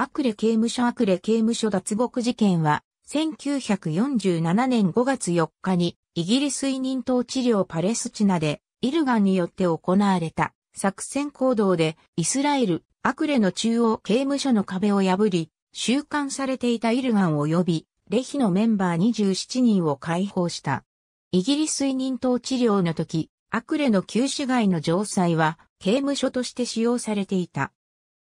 アクレ刑務所アクレ刑務所脱獄事件は、1947年5月4日に、イギリス委任統治領パレスチナで、イルガンによって行われた作戦行動で、イスラエル、アクレの中央刑務所の壁を破り、収監されていたイルガン及び、レヒのメンバー27人を解放した。イギリス委任統治領の時、アクレの旧市街の城塞は、刑務所として使用されていた。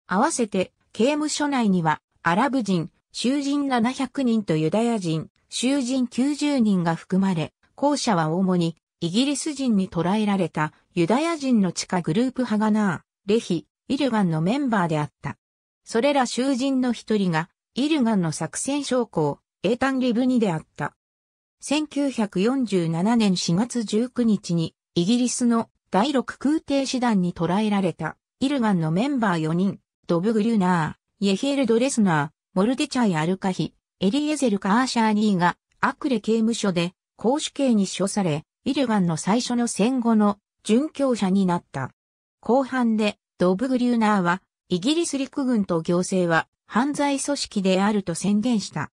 合わせて刑務所内には、アラブ人、囚人700人とユダヤ人、囚人90人が含まれ、後者は主にイギリス人に捕らえられたユダヤ人の地下グループハガナー、レヒ、イルガンのメンバーであった。それら囚人の一人が、イルガンの作戦将校、エータン・リブニであった。1947年4月19日に、イギリスの第6空挺師団に捕らえられた、イルガンのメンバー4人、ドブ・グリューナー、イエヒエル・ドレスナー、モルデチャイ・アルカヒ、エリエゼル・カーシャーニーが、アクレ刑務所で、公主刑に処され、イルガンの最初の戦後の、殉教者になった。後半で、ドブ・グリューナーは、イギリス陸軍と行政は、犯罪組織であると宣言した。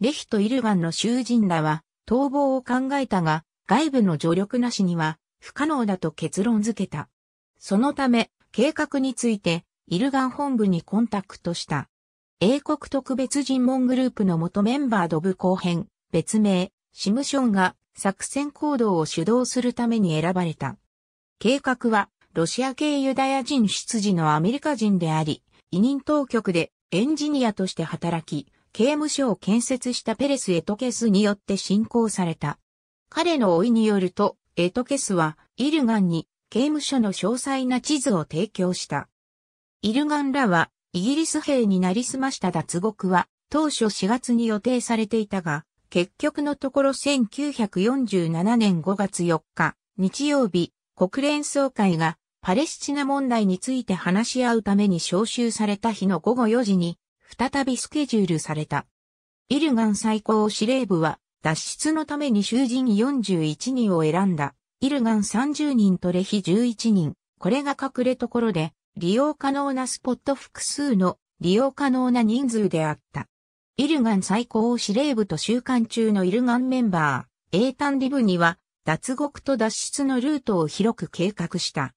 レヒとイルガンの囚人らは、逃亡を考えたが、外部の助力なしには、不可能だと結論付けた。そのため、計画について、イルガン本部にコンタクトした。英国特別尋問グループの元メンバード部後編、別名、シムションが作戦行動を主導するために選ばれた。計画は、ロシア系ユダヤ人出自のアメリカ人であり、委任当局でエンジニアとして働き、刑務所を建設したペレス・エトケスによって進行された。彼の老いによると、エトケスは、イルガンに刑務所の詳細な地図を提供した。イルガンらは、イギリス兵になりすました脱獄は、当初4月に予定されていたが、結局のところ1947年5月4日、日曜日、国連総会が、パレスチナ問題について話し合うために招集された日の午後4時に、再びスケジュールされた。イルガン最高司令部は、脱出のために囚人41人を選んだ。イルガン30人とレヒ11人。これが隠れところで、利用可能なスポット複数の利用可能な人数であった。イルガン最高司令部と習慣中のイルガンメンバー、英単リブには、脱獄と脱出のルートを広く計画した。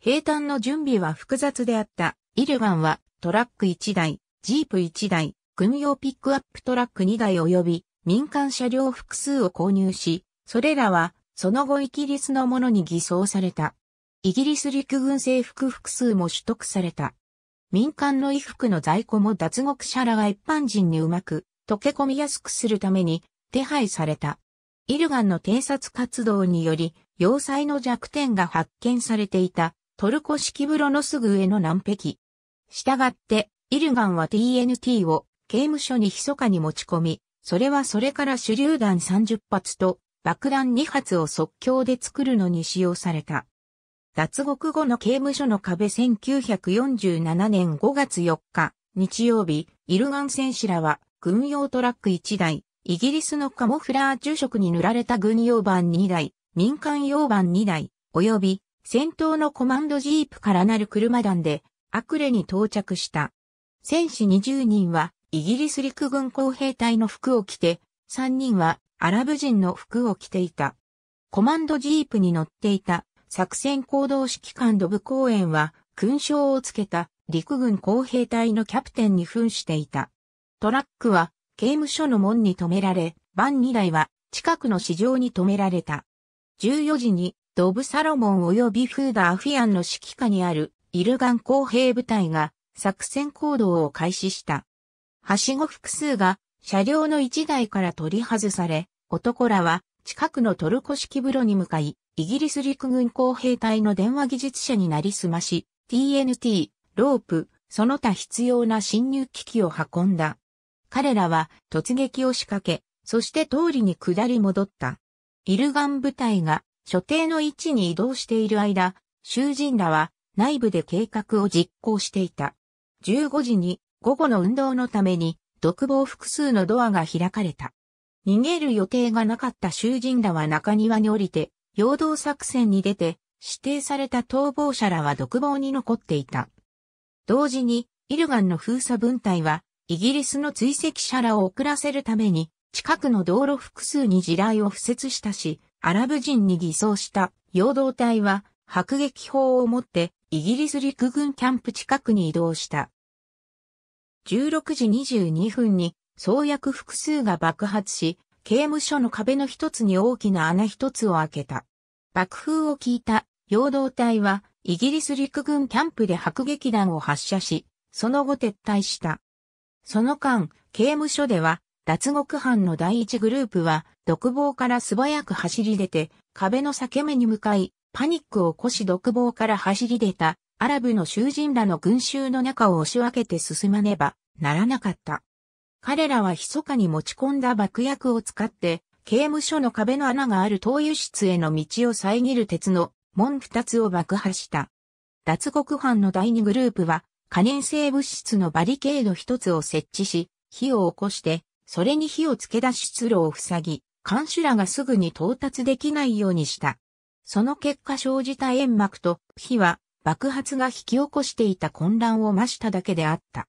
兵坦の準備は複雑であった。イルガンはトラック1台、ジープ1台、軍用ピックアップトラック2台及び民間車両複数を購入し、それらはその後イギリスのものに偽装された。イギリス陸軍制服複数も取得された。民間の衣服の在庫も脱獄者らが一般人にうまく溶け込みやすくするために手配された。イルガンの偵察活動により、要塞の弱点が発見されていたトルコ式風呂のすぐ上の南壁。したがって、イルガンは TNT を刑務所に密かに持ち込み、それはそれから手榴弾30発と爆弾2発を即興で作るのに使用された。脱獄後の刑務所の壁1947年5月4日、日曜日、イルガン戦士らは、軍用トラック1台、イギリスのカモフラー住色に塗られた軍用版2台、民間用版2台、及び、戦闘のコマンドジープからなる車団で、アクレに到着した。戦士20人は、イギリス陸軍工兵隊の服を着て、3人は、アラブ人の服を着ていた。コマンドジープに乗っていた作戦行動指揮官ドブ公園は、勲章をつけた陸軍工兵隊のキャプテンに扮していた。トラックは刑務所の門に止められ、バン2台は近くの市場に止められた。14時にドブサロモン及びフーダアフィアンの指揮下にあるイルガン工兵部隊が作戦行動を開始した。はしご複数が車両の1台から取り外され、男らは近くのトルコ式風呂に向かい、イギリス陸軍工兵隊の電話技術者になりすまし、TNT、ロープ、その他必要な侵入機器を運んだ。彼らは突撃を仕掛け、そして通りに下り戻った。イルガン部隊が所定の位置に移動している間、囚人らは内部で計画を実行していた。15時に午後の運動のために独房複数のドアが開かれた。逃げる予定がなかった囚人らは中庭に降りて陽動作戦に出て、指定された逃亡者らは独房に残っていた。同時に、イルガンの封鎖分隊は、イギリスの追跡者らを遅らせるために、近くの道路複数に地雷を敷設したし、アラブ人に偽装した陽動隊は、迫撃砲を持って、イギリス陸軍キャンプ近くに移動した。16時22分に、創薬複数が爆発し、刑務所の壁の一つに大きな穴一つを開けた。爆風を聞いた陽動隊はイギリス陸軍キャンプで迫撃弾を発射し、その後撤退した。その間、刑務所では脱獄犯の第一グループは独房から素早く走り出て壁の裂け目に向かいパニックを起こし独房から走り出たアラブの囚人らの群衆の中を押し分けて進まねばならなかった。彼らは密かに持ち込んだ爆薬を使って、刑務所の壁の穴がある灯油室への道を遮る鉄の門二つを爆破した。脱獄犯の第二グループは、可燃性物質のバリケード一つを設置し、火を起こして、それに火をつけ出し出路を塞ぎ、監視らがすぐに到達できないようにした。その結果生じた煙幕と火は爆発が引き起こしていた混乱を増しただけであった。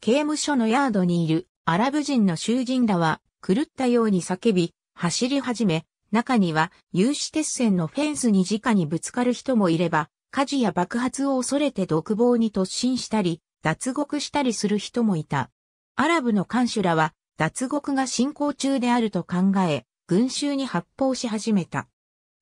刑務所のヤードにいるアラブ人の囚人らは狂ったように叫び、走り始め、中には有刺鉄線のフェンスに直にぶつかる人もいれば、火事や爆発を恐れて独房に突進したり、脱獄したりする人もいた。アラブの看守らは脱獄が進行中であると考え、群衆に発砲し始めた。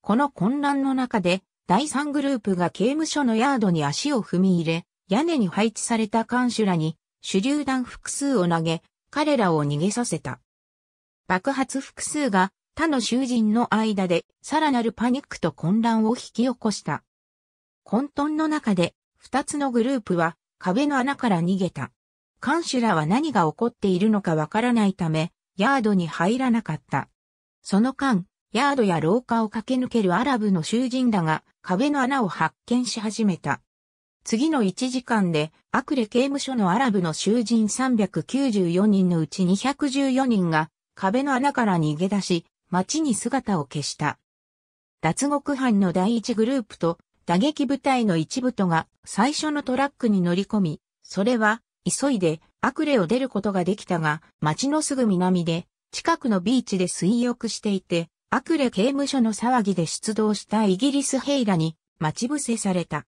この混乱の中で、第三グループが刑務所のヤードに足を踏み入れ、屋根に配置された看守らに手榴弾複数を投げ、彼らを逃げさせた。爆発複数が他の囚人の間でさらなるパニックと混乱を引き起こした。混沌の中で二つのグループは壁の穴から逃げた。看守らは何が起こっているのかわからないため、ヤードに入らなかった。その間、ヤードや廊下を駆け抜けるアラブの囚人らが壁の穴を発見し始めた。次の1時間で、アクレ刑務所のアラブの囚人394人のうち214人が、壁の穴から逃げ出し、街に姿を消した。脱獄犯の第一グループと、打撃部隊の一部とが、最初のトラックに乗り込み、それは、急いで、アクレを出ることができたが、街のすぐ南で、近くのビーチで水浴していて、アクレ刑務所の騒ぎで出動したイギリス兵らに待ち伏せされた。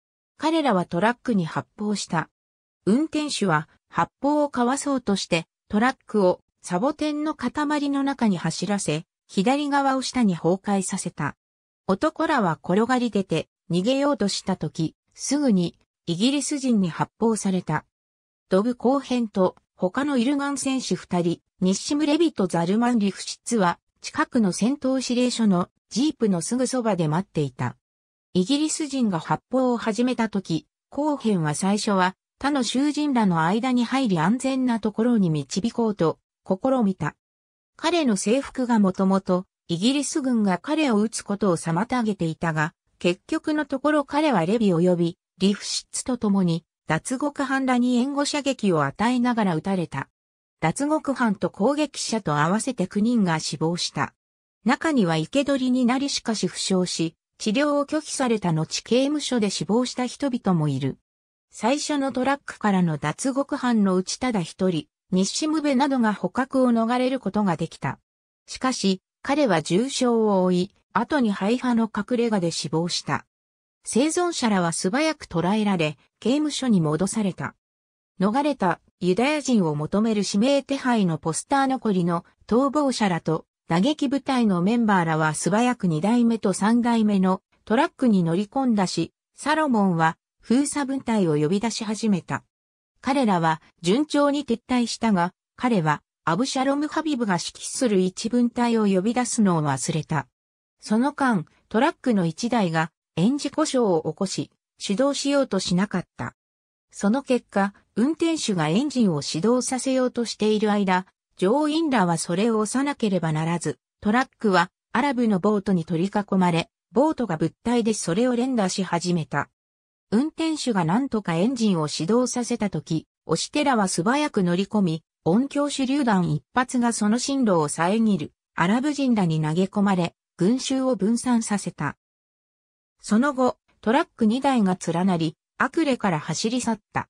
彼らはトラックに発砲した。運転手は発砲をかわそうとして、トラックをサボテンの塊の中に走らせ、左側を下に崩壊させた。男らは転がり出て逃げようとした時、すぐにイギリス人に発砲された。ドブ後編と他のイルガン選手二人、日シムレビとザルマンリフシツは近くの戦闘指令所のジープのすぐそばで待っていた。イギリス人が発砲を始めた時、後編は最初は他の囚人らの間に入り安全なところに導こうと試みた。彼の制服がもともとイギリス軍が彼を撃つことを妨げていたが、結局のところ彼はレビ及び、リフシッツと共に脱獄犯らに援護射撃を与えながら撃たれた。脱獄犯と攻撃者と合わせて9人が死亡した。中には生け捕りになりしかし負傷し、治療を拒否された後刑務所で死亡した人々もいる。最初のトラックからの脱獄犯のうちただ一人、西無部などが捕獲を逃れることができた。しかし、彼は重傷を負い、後に廃派の隠れ家で死亡した。生存者らは素早く捕らえられ、刑務所に戻された。逃れたユダヤ人を求める指名手配のポスター残りの逃亡者らと打撃部隊のメンバーらは素早く2代目と3代目のトラックに乗り込んだし、サロモンは封鎖部隊を呼び出し始めた。彼らは順調に撤退したが、彼はアブシャロム・ハビブが指揮する一分隊を呼び出すのを忘れた。その間、トラックの1台が園児故障を起こし、指導しようとしなかった。その結果、運転手がエンジンを始動させようとしている間、乗員らはそれを押さなければならず、トラックはアラブのボートに取り囲まれ、ボートが物体でそれを連打し始めた。運転手が何とかエンジンを始動させたとき、押しテラは素早く乗り込み、音響手榴弾一発がその進路を遮る、アラブ人らに投げ込まれ、群衆を分散させた。その後、トラック2台が連なり、アクレから走り去った。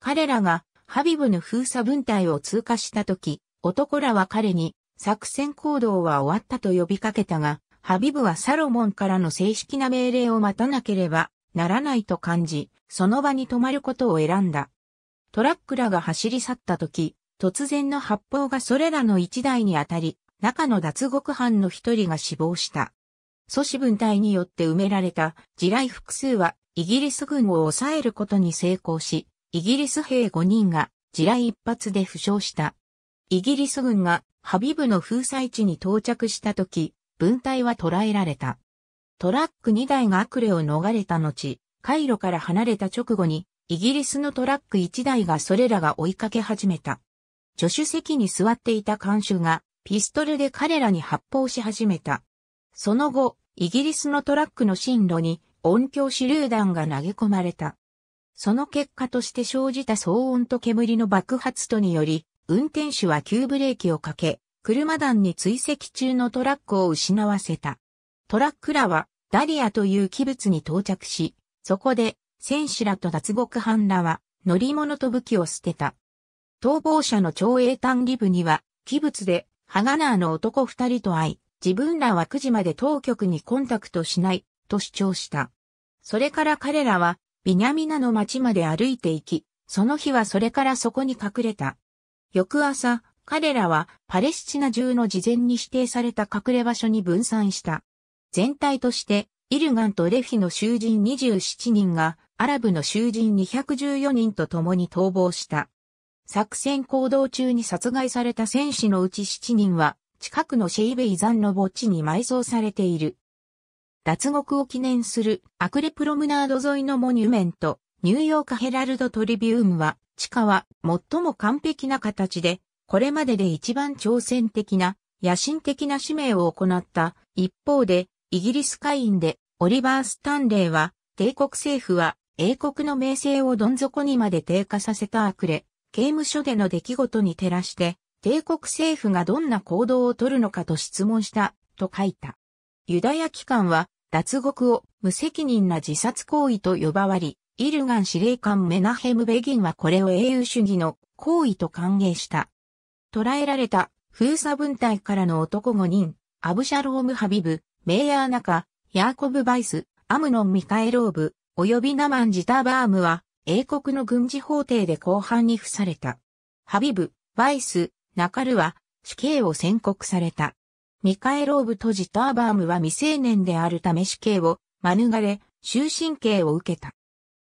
彼らがハビブの封鎖分隊を通過した時、男らは彼に作戦行動は終わったと呼びかけたが、ハビブはサロモンからの正式な命令を待たなければならないと感じ、その場に泊まることを選んだ。トラックらが走り去った時、突然の発砲がそれらの一台に当たり、中の脱獄犯の一人が死亡した。阻止分隊によって埋められた地雷複数はイギリス軍を抑えることに成功し、イギリス兵5人が地雷一発で負傷した。イギリス軍がハビブの封鎖地に到着した時、分隊は捕らえられた。トラック2台が悪霊を逃れた後、回路から離れた直後に、イギリスのトラック1台がそれらが追いかけ始めた。助手席に座っていた看守が、ピストルで彼らに発砲し始めた。その後、イギリスのトラックの進路に、音響手榴弾が投げ込まれた。その結果として生じた騒音と煙の爆発とにより、運転手は急ブレーキをかけ、車団に追跡中のトラックを失わせた。トラックらは、ダリアという器物に到着し、そこで、戦士らと脱獄犯らは、乗り物と武器を捨てた。逃亡者の長英単リ部には、器物で、ハガナーの男二人と会い、自分らは9時まで当局にコンタクトしない、と主張した。それから彼らは、ビニャミナの町まで歩いて行き、その日はそれからそこに隠れた。翌朝、彼らはパレスチナ中の事前に指定された隠れ場所に分散した。全体として、イルガンとレフィの囚人27人が、アラブの囚人214人と共に逃亡した。作戦行動中に殺害された戦士のうち7人は、近くのシェイベイザンの墓地に埋葬されている。脱獄を記念するアクレプロムナード沿いのモニュメント、ニューヨークヘラルドトリビウムは、地下は最も完璧な形で、これまでで一番挑戦的な、野心的な使命を行った。一方で、イギリス会員で、オリバー・スタンレーは、帝国政府は、英国の名声をどん底にまで低下させたアクレ、刑務所での出来事に照らして、帝国政府がどんな行動を取るのかと質問した、と書いた。ユダヤ機関は脱獄を無責任な自殺行為と呼ばわり、イルガン司令官メナヘム・ベギンはこれを英雄主義の行為と歓迎した。捕らえられた封鎖分隊からの男5人、アブシャローム・ハビブ、メイヤーナカ、ヤーコブ・バイス、アムノン・ミカエローブ、及びナマン・ジタバームは、英国の軍事法廷で後半に付された。ハビブ、バイス、ナカルは死刑を宣告された。ミカエローブとジターバームは未成年であるため死刑を免れ、終身刑を受けた。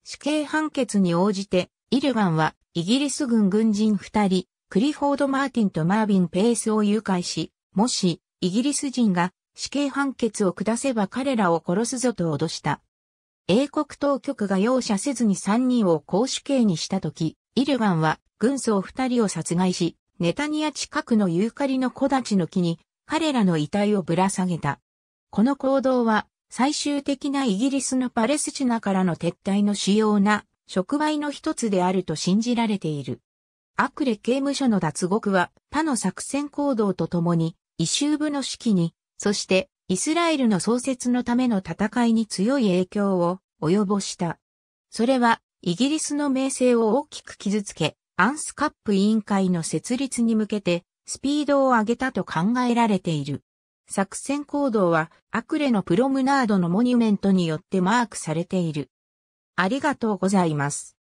死刑判決に応じて、イルガンはイギリス軍軍人二人、クリフォード・マーティンとマービン・ペースを誘拐し、もしイギリス人が死刑判決を下せば彼らを殺すぞと脅した。英国当局が容赦せずに三人を公主刑にしたとき、イルガンは軍曹二人を殺害し、ネタニア近くのユーカリの木立の木に彼らの遺体をぶら下げた。この行動は、最終的なイギリスのパレスチナからの撤退の主要な触媒の一つであると信じられている。アクレ刑務所の脱獄は他の作戦行動とともに、異臭部の指揮に、そしてイスラエルの創設のための戦いに強い影響を及ぼした。それは、イギリスの名声を大きく傷つけ、アンスカップ委員会の設立に向けてスピードを上げたと考えられている。作戦行動はアクレのプロムナードのモニュメントによってマークされている。ありがとうございます。